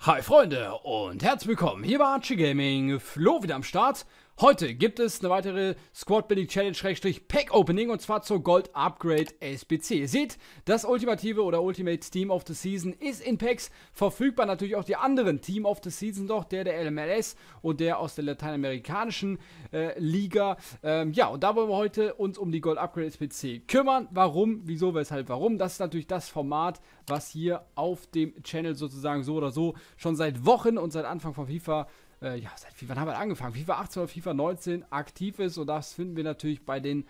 Hi Freunde und herzlich willkommen hier bei Archie Gaming. Flo wieder am Start Heute gibt es eine weitere Squad Building Challenge-Pack Opening und zwar zur Gold Upgrade SBC. Ihr seht, das ultimative oder Ultimate Team of the Season ist in Packs verfügbar. Natürlich auch die anderen Team of the Season doch, der der LMLS und der aus der lateinamerikanischen äh, Liga. Ähm, ja, und da wollen wir heute uns um die Gold Upgrade SBC kümmern. Warum, wieso, weshalb, warum? Das ist natürlich das Format, was hier auf dem Channel sozusagen so oder so schon seit Wochen und seit Anfang von FIFA äh, ja, seit FIFA, wann haben wir angefangen? FIFA 18 oder FIFA 19 aktiv ist und das finden wir natürlich bei den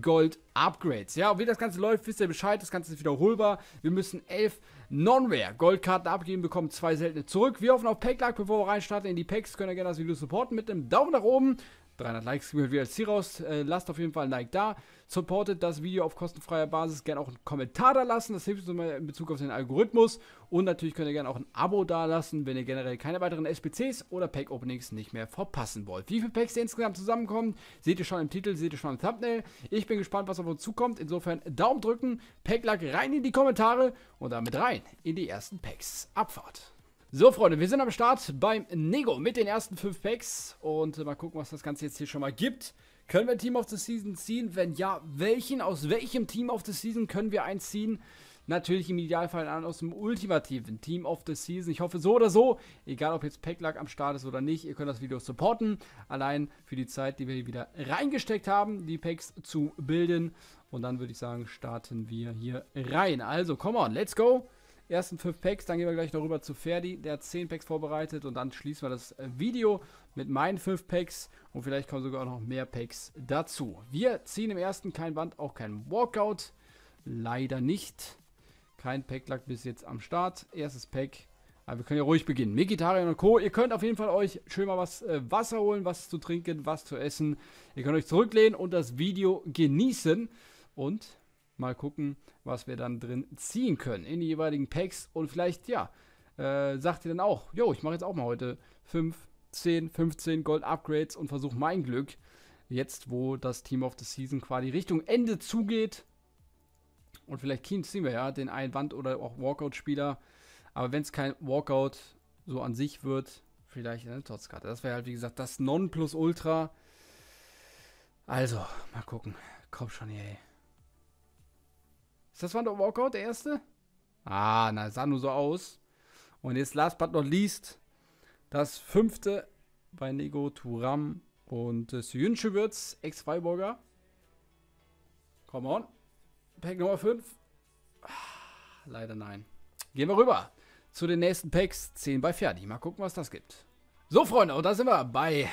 Gold Upgrades. Ja, und wie das Ganze läuft, wisst ihr Bescheid. Das Ganze ist wiederholbar. Wir müssen elf Non-Rare Goldkarten abgeben, bekommen zwei seltene zurück. Wir hoffen auf Pack-Luck, bevor wir reinstarten in die Packs. Könnt ihr gerne das Video supporten mit einem Daumen nach oben. 300 Likes kriegen wir als Ziel raus. Äh, lasst auf jeden Fall ein Like da. Supportet das Video auf kostenfreier Basis. Gerne auch einen Kommentar da lassen. Das hilft uns immer in Bezug auf den Algorithmus. Und natürlich könnt ihr gerne auch ein Abo da lassen, wenn ihr generell keine weiteren SPCs oder Pack-Openings nicht mehr verpassen wollt. Wie viele Packs insgesamt zusammenkommen, seht ihr schon im Titel, seht ihr schon im Thumbnail. Ich bin gespannt, was auf uns zukommt. Insofern Daumen drücken, pack Packlack rein in die Kommentare und damit rein in die ersten Packs. Abfahrt. So, Freunde, wir sind am Start beim Nego mit den ersten fünf Packs. Und äh, mal gucken, was das Ganze jetzt hier schon mal gibt. Können wir Team of the Season ziehen? Wenn ja, welchen? Aus welchem Team of the Season können wir ziehen? Natürlich im Idealfall an aus dem ultimativen Team of the Season. Ich hoffe, so oder so, egal ob jetzt Packlack am Start ist oder nicht, ihr könnt das Video supporten. Allein für die Zeit, die wir hier wieder reingesteckt haben, die Packs zu bilden. Und dann würde ich sagen, starten wir hier rein. Also, come on, let's go ersten 5 Packs. Dann gehen wir gleich noch rüber zu Ferdi, der hat zehn Packs vorbereitet. Und dann schließen wir das äh, Video mit meinen 5 Packs. Und vielleicht kommen sogar noch mehr Packs dazu. Wir ziehen im ersten kein Band, auch kein Walkout. Leider nicht. Kein Pack lag bis jetzt am Start. Erstes Pack. Aber wir können ja ruhig beginnen. Vegetarier und Co. Ihr könnt auf jeden Fall euch schön mal was äh, Wasser holen, was zu trinken, was zu essen. Ihr könnt euch zurücklehnen und das Video genießen. Und mal gucken, was wir dann drin ziehen können in die jeweiligen Packs. Und vielleicht, ja, äh, sagt ihr dann auch, jo, ich mache jetzt auch mal heute 5, 10, 15 Gold Upgrades und versuche mein Glück. Jetzt, wo das Team of the Season quasi Richtung Ende zugeht. Und vielleicht ziehen wir ja den Einwand- oder auch Walkout-Spieler. Aber wenn es kein Walkout so an sich wird, vielleicht eine Totzkarte. Das wäre halt, wie gesagt, das Non-Plus-Ultra. Also, mal gucken. Komm schon hier, ey. Das war der Walkout, der erste? Ah, na, sah nur so aus. Und jetzt last but not least, das fünfte bei Nego Turam und äh, Suyun Schüberts, Ex-Freiburger. Come on. Pack Nummer 5. Ah, leider nein. Gehen wir rüber zu den nächsten Packs. 10 bei fertig. Mal gucken, was das gibt. So, Freunde, und da sind wir bei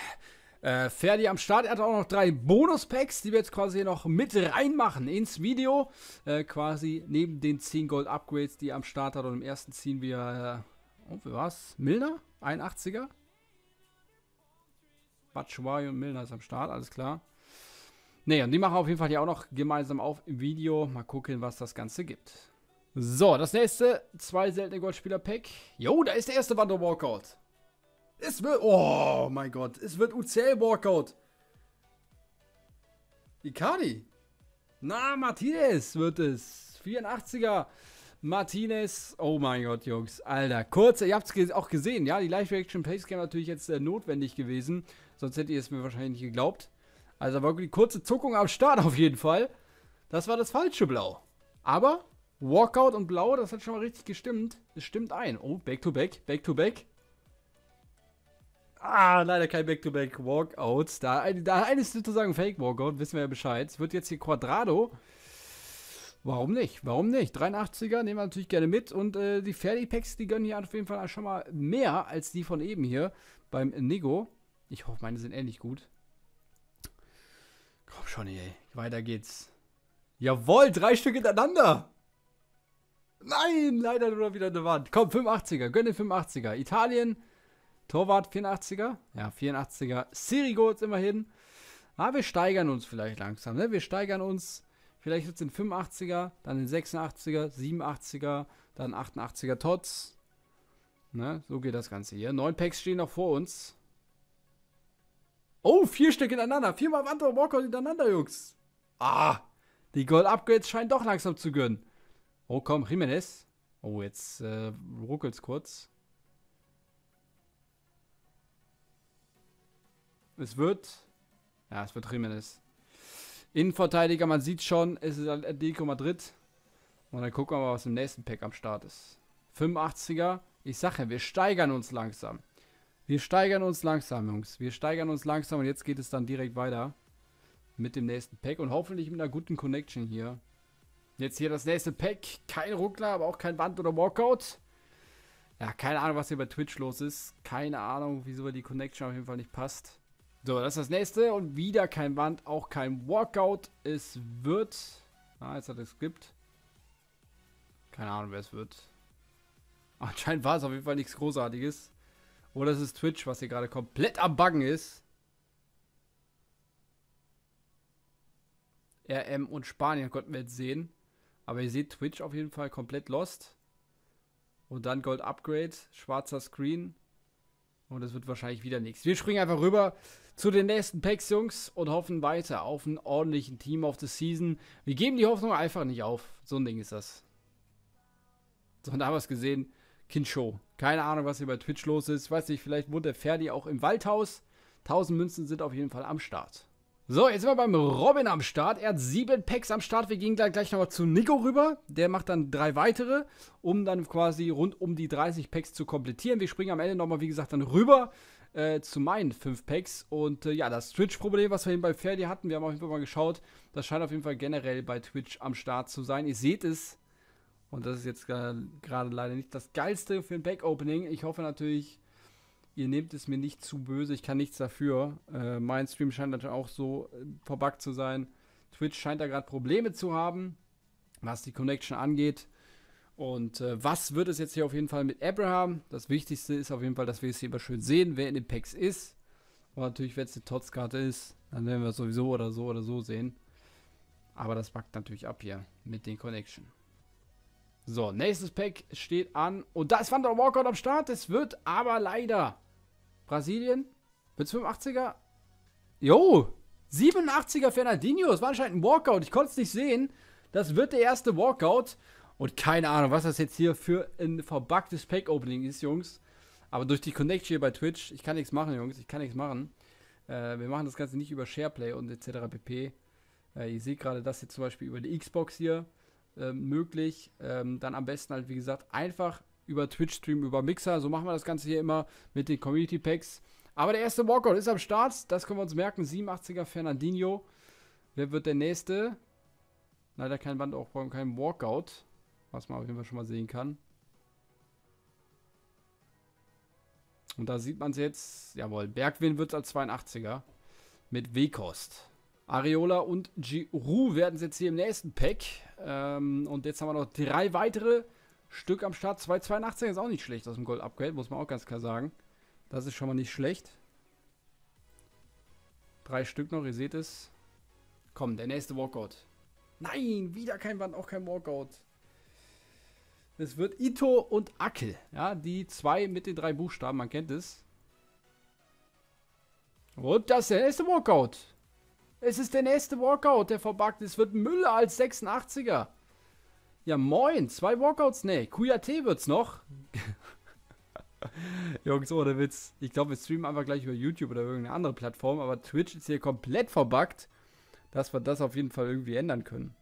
äh, Ferdi am Start. Er hat auch noch drei Bonus-Packs, die wir jetzt quasi noch mit reinmachen ins Video. Äh, quasi neben den 10 Gold-Upgrades, die er am Start hat. Und im ersten ziehen wir. Äh, oh, wie war's? Milner? 81er? Batshuayi und Milner ist am Start, alles klar. Ne, und die machen auf jeden Fall ja auch noch gemeinsam auf im Video. Mal gucken, was das Ganze gibt. So, das nächste, zwei seltene Goldspieler-Pack. Jo, da ist der erste Wander Walkout. Es wird. Oh mein Gott. Es wird UCL-Walkout. Icardi. Na, Martinez wird es. 84er. Martinez. Oh mein Gott, Jungs. Alter, kurze, ihr habt es auch gesehen, ja? Die Live-Reaction-Playscam natürlich jetzt äh, notwendig gewesen. Sonst hättet ihr es mir wahrscheinlich nicht geglaubt. Also war die kurze Zuckung am Start auf jeden Fall. Das war das falsche Blau. Aber Walkout und Blau, das hat schon mal richtig gestimmt. Es stimmt ein. Oh, Back-to-Back, Back-to-Back. Ah, leider kein back to back walkout Da, da eines sozusagen Fake-Walkout, wissen wir ja Bescheid. Es wird jetzt hier Quadrado. Warum nicht? Warum nicht? 83er nehmen wir natürlich gerne mit. Und äh, die Ferdi-Packs, die gönnen hier auf jeden Fall schon mal mehr als die von eben hier beim Nigo. Ich hoffe, meine sind ähnlich gut. Komm schon, ey. Weiter geht's. Jawohl, drei Stück hintereinander. Nein, leider nur wieder eine Wand. Komm, 85er. Gönn den 85er. Italien Torwart 84er. Ja, 84er. Sirigo Goals immerhin. Aber ah, wir steigern uns vielleicht langsam. Ne? Wir steigern uns vielleicht jetzt den 85er, dann den 86er, 87er, dann 88er Tots. Ne? So geht das Ganze hier. Neun Packs stehen noch vor uns. Oh, vier Stück hintereinander. Viermal Wantor Walker hintereinander, Jungs. Ah, die Gold-Upgrades scheinen doch langsam zu gönnen. Oh, komm, Jimenez. Oh, jetzt äh, ruckelt's kurz. Es wird. Ja, es wird Jimenez. Innenverteidiger, man sieht schon, es ist Deco Madrid. Und dann gucken wir mal, was im nächsten Pack am Start ist. 85er. Ich sage, ja, wir steigern uns langsam. Wir steigern uns langsam, Jungs. Wir steigern uns langsam und jetzt geht es dann direkt weiter mit dem nächsten Pack und hoffentlich mit einer guten Connection hier. Jetzt hier das nächste Pack. Kein Ruckler, aber auch kein Wand- oder Walkout. Ja, keine Ahnung, was hier bei Twitch los ist. Keine Ahnung, wieso die Connection auf jeden Fall nicht passt. So, das ist das nächste. Und wieder kein Wand, auch kein Walkout. Es wird... Ah, jetzt hat es gibt. Keine Ahnung, wer es wird. Anscheinend war es auf jeden Fall nichts Großartiges. Oder es ist Twitch, was hier gerade komplett am Buggen ist. RM und Spanien konnten wir jetzt sehen. Aber ihr seht Twitch auf jeden Fall komplett lost. Und dann Gold Upgrade, schwarzer Screen. Und es wird wahrscheinlich wieder nichts. Wir springen einfach rüber zu den nächsten Packs, Jungs, und hoffen weiter auf einen ordentlichen Team of the Season. Wir geben die Hoffnung einfach nicht auf. So ein Ding ist das. So, und da haben wir es gesehen. Kinshow. Keine Ahnung, was hier bei Twitch los ist. Ich weiß nicht, vielleicht wohnt der Ferdi auch im Waldhaus. 1000 Münzen sind auf jeden Fall am Start. So, jetzt sind wir beim Robin am Start. Er hat sieben Packs am Start. Wir gehen gleich, gleich nochmal zu Nico rüber. Der macht dann drei weitere, um dann quasi rund um die 30 Packs zu komplettieren. Wir springen am Ende nochmal, wie gesagt, dann rüber äh, zu meinen 5 Packs. Und äh, ja, das Twitch-Problem, was wir eben bei Ferdi hatten, wir haben auf jeden Fall mal geschaut, das scheint auf jeden Fall generell bei Twitch am Start zu sein. Ihr seht es. Und das ist jetzt gerade leider nicht das geilste für ein Pack-Opening. Ich hoffe natürlich, ihr nehmt es mir nicht zu böse. Ich kann nichts dafür. Äh, mein Stream scheint natürlich auch so äh, verbuggt zu sein. Twitch scheint da gerade Probleme zu haben, was die Connection angeht. Und äh, was wird es jetzt hier auf jeden Fall mit Abraham? Das Wichtigste ist auf jeden Fall, dass wir es hier immer schön sehen, wer in den Packs ist. Und natürlich, wenn es eine Tots-Karte ist, dann werden wir es sowieso oder so oder so sehen. Aber das packt natürlich ab hier mit den Connection. So, nächstes Pack steht an. Und da ist Van der Walcott am Start. Es wird aber leider Brasilien. Wird 85er? Jo! 87er Fernandinho. Es war anscheinend ein Walkout. Ich konnte es nicht sehen. Das wird der erste Walkout. Und keine Ahnung, was das jetzt hier für ein verbuggtes Pack-Opening ist, Jungs. Aber durch die Connection hier bei Twitch, ich kann nichts machen, Jungs, ich kann nichts machen. Äh, wir machen das Ganze nicht über SharePlay und etc. pp. Äh, ihr seht gerade das jetzt zum Beispiel über die Xbox hier äh, möglich. Ähm, dann am besten halt, wie gesagt, einfach über Twitch streamen, über Mixer. So machen wir das Ganze hier immer mit den Community Packs. Aber der erste Walkout ist am Start. Das können wir uns merken. 87er Fernandinho. Wer wird der nächste? Leider kein Wandaufbau und kein Walkout was man auf jeden Fall schon mal sehen kann. Und da sieht man es jetzt, jawohl, Bergwind wird es als 82er mit W-Kost. Areola und Giroux werden es jetzt hier im nächsten Pack. Ähm, und jetzt haben wir noch drei weitere Stück am Start. 2,82 ist auch nicht schlecht aus dem Gold-Upgrade, muss man auch ganz klar sagen. Das ist schon mal nicht schlecht. Drei Stück noch, ihr seht es. Komm, der nächste Walkout. Nein, wieder kein Band, auch kein Walkout. Es wird Ito und Ackel. Ja, die zwei mit den drei Buchstaben, man kennt es. Und das ist der nächste Walkout. Es ist der nächste Walkout, der verbuggt ist. Wird Müller als 86er. Ja, moin. Zwei Walkouts. Nee, QAT wird's noch. Jungs, ohne Witz. Ich glaube, wir streamen einfach gleich über YouTube oder irgendeine andere Plattform. Aber Twitch ist hier komplett verbuggt, dass wir das auf jeden Fall irgendwie ändern können.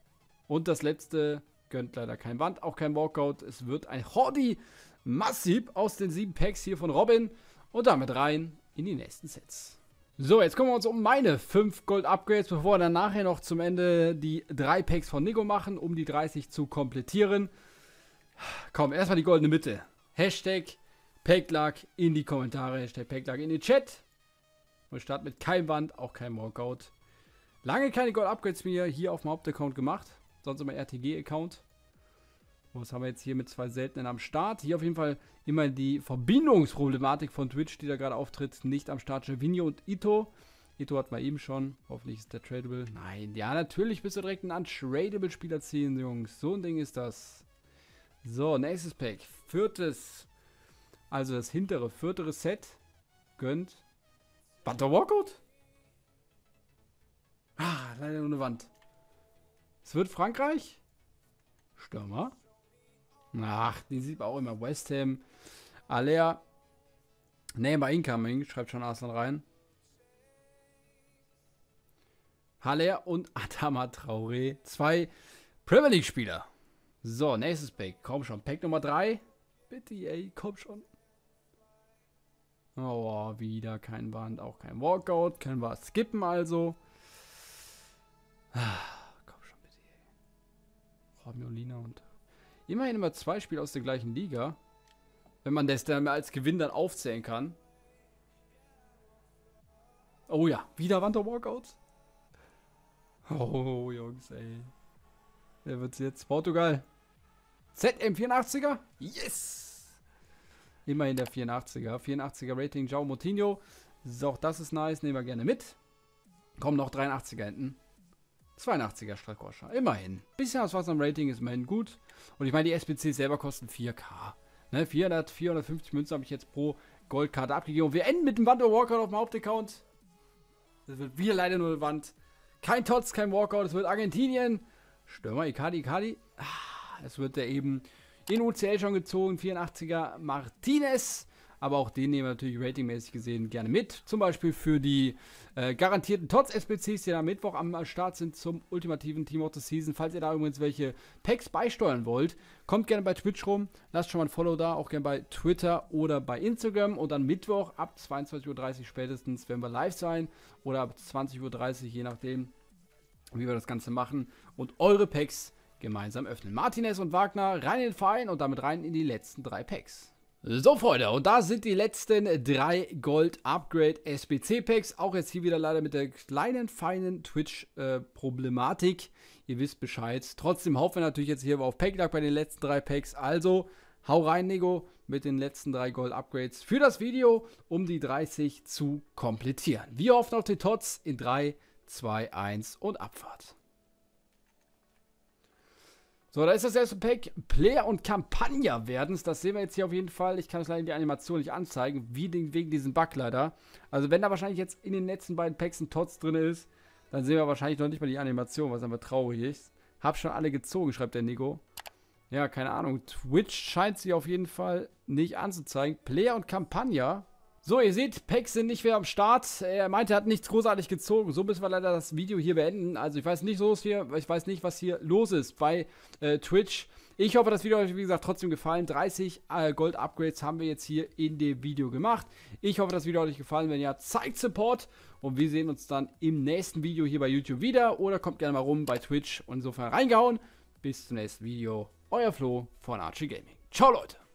Und das letzte gönnt leider kein Wand, auch kein Walkout. Es wird ein Hordi massiv aus den sieben Packs hier von Robin und damit rein in die nächsten Sets. So, jetzt kommen wir uns um meine 5 Gold-Upgrades, bevor wir dann nachher noch zum Ende die 3 Packs von Nico machen, um die 30 zu komplettieren. Komm, erstmal die goldene Mitte. Hashtag Packlag in die Kommentare, Hashtag Packlag in den Chat. Und starten mit keinem Wand, auch kein Walkout. Lange keine Gold-Upgrades mehr hier auf dem Hauptaccount gemacht sonst immer RTG-Account. Was haben wir jetzt hier mit zwei seltenen am Start? Hier auf jeden Fall immer die Verbindungsproblematik von Twitch, die da gerade auftritt. Nicht am Start Javinio und Ito. Ito hat mal eben schon. Hoffentlich ist der tradable. Nein, ja, natürlich bist du direkt ein untradable Spieler ziehen, Jungs. So ein Ding ist das. So, nächstes Pack. Viertes. Also das hintere, viertere Set. Gönnt. Wand Walkout? Ah, leider nur eine Wand. Es wird Frankreich? Stürmer. Ach, die sieht man auch immer. West Ham, Alea. Neymar incoming, schreibt schon Arslan rein. Haller und Adama Traoré. Zwei Premier League-Spieler. So, nächstes Pack. Komm schon. Pack Nummer 3. Bitte, ey, komm schon. Oh, wieder kein Wand, auch kein Walkout, können wir skippen also. Ah. Fabiolina und. Immerhin immer zwei Spiele aus der gleichen Liga. Wenn man das dann als Gewinn dann aufzählen kann. Oh ja, wieder Wander-Walkouts. Oh, Jungs, ey. Wer wird's jetzt? Portugal. ZM84er? Yes! Immerhin der 84er. 84er Rating, Jao Moutinho. So, auch das ist nice. Nehmen wir gerne mit. Kommen noch 83er hinten. 82er Strakoscha. Immerhin. Bisschen aus was am Rating ist immerhin gut. Und ich meine, die SPCs selber kosten 4K. Ne, 400, 450 Münzen habe ich jetzt pro Goldkarte abgegeben. Und wir enden mit dem Wand Walkout auf dem Hauptaccount. Das wird wieder leider nur eine Wand. Kein Tots, kein Walkout. Es wird Argentinien. Stürmer Icardi, Icardi. Ah, es wird der eben in UCL schon gezogen. 84er Martinez aber auch den nehmen wir natürlich ratingmäßig gesehen gerne mit. Zum Beispiel für die äh, garantierten Tots SPCs, die am Mittwoch am Start sind zum ultimativen Team of the Season. Falls ihr da übrigens welche Packs beisteuern wollt, kommt gerne bei Twitch rum, lasst schon mal ein Follow da, auch gerne bei Twitter oder bei Instagram. Und dann Mittwoch ab 22.30 Uhr spätestens werden wir live sein oder ab 20.30 Uhr, je nachdem, wie wir das Ganze machen. Und eure Packs gemeinsam öffnen. Martinez und Wagner rein in den Verein und damit rein in die letzten drei Packs. So, Freunde, und da sind die letzten drei Gold Upgrade SBC Packs. Auch jetzt hier wieder leider mit der kleinen, feinen Twitch-Problematik. Äh, Ihr wisst Bescheid. Trotzdem hoffen wir natürlich jetzt hier auf Pack Luck bei den letzten drei Packs. Also, hau rein, Nego, mit den letzten drei Gold Upgrades für das Video, um die 30 zu komplettieren. Wir hoffen auf den Tots in 3, 2, 1 und Abfahrt. So, da ist das erste Pack Player und Kampagner es. Das sehen wir jetzt hier auf jeden Fall. Ich kann es leider in die Animation nicht anzeigen, wie den, wegen diesem Bug leider. Also wenn da wahrscheinlich jetzt in den letzten beiden Packs ein Tots drin ist, dann sehen wir wahrscheinlich noch nicht mal die Animation, was einfach traurig ist. Hab schon alle gezogen, schreibt der Nico. Ja, keine Ahnung. Twitch scheint sie auf jeden Fall nicht anzuzeigen. Player und Kampagner so, ihr seht, Packs sind nicht mehr am Start. Er meinte, er hat nichts großartig gezogen. So müssen wir leider das Video hier beenden. Also ich weiß nicht, so hier, ich weiß nicht, was hier los ist bei äh, Twitch. Ich hoffe, das Video hat euch, wie gesagt, trotzdem gefallen. 30 äh, Gold-Upgrades haben wir jetzt hier in dem Video gemacht. Ich hoffe, das Video hat euch gefallen. Wenn ja, zeigt Support. Und wir sehen uns dann im nächsten Video hier bei YouTube wieder. Oder kommt gerne mal rum bei Twitch. Und insofern reingehauen. Bis zum nächsten Video. Euer Flo von Archie Gaming. Ciao, Leute.